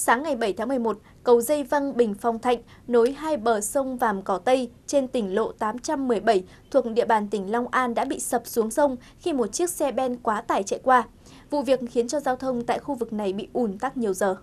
Sáng ngày 7 tháng 11, cầu dây văng Bình Phong Thạnh nối hai bờ sông Vàm Cỏ Tây trên tỉnh lộ 817 thuộc địa bàn tỉnh Long An đã bị sập xuống sông khi một chiếc xe ben quá tải chạy qua. Vụ việc khiến cho giao thông tại khu vực này bị ùn tắc nhiều giờ.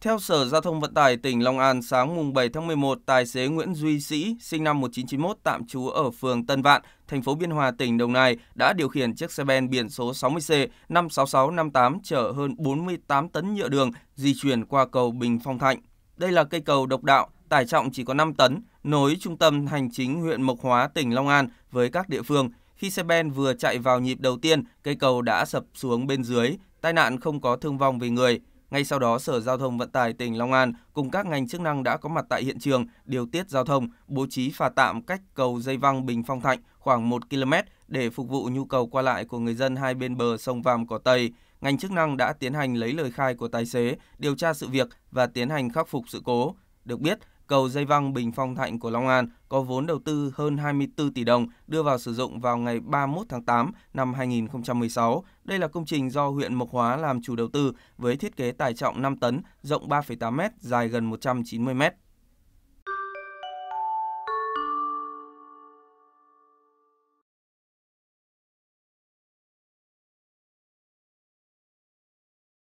Theo Sở Giao thông Vận tải tỉnh Long An, sáng mùng 7 tháng 11, tài xế Nguyễn Duy Sĩ, sinh năm 1991, tạm trú ở phường Tân Vạn, thành phố Biên Hòa, tỉnh Đồng Nai, đã điều khiển chiếc xe ben biển số 60C 56658 chở hơn 48 tấn nhựa đường di chuyển qua cầu Bình Phong Thạnh. Đây là cây cầu độc đạo, tải trọng chỉ có 5 tấn, nối trung tâm hành chính huyện Mộc Hóa, tỉnh Long An với các địa phương. Khi xe ben vừa chạy vào nhịp đầu tiên, cây cầu đã sập xuống bên dưới, tai nạn không có thương vong về người. Ngay sau đó, Sở Giao thông Vận tải tỉnh Long An cùng các ngành chức năng đã có mặt tại hiện trường điều tiết giao thông, bố trí phà tạm cách cầu dây văng Bình Phong Thạnh khoảng 1 km để phục vụ nhu cầu qua lại của người dân hai bên bờ sông Vàm Cỏ Tây. Ngành chức năng đã tiến hành lấy lời khai của tài xế, điều tra sự việc và tiến hành khắc phục sự cố. Được biết, cầu dây văng Bình Phong Thạnh của Long An có vốn đầu tư hơn 24 tỷ đồng đưa vào sử dụng vào ngày 31 tháng 8 năm 2016. Đây là công trình do huyện Mộc Hóa làm chủ đầu tư với thiết kế tải trọng 5 tấn, rộng 3,8 m, dài gần 190 m.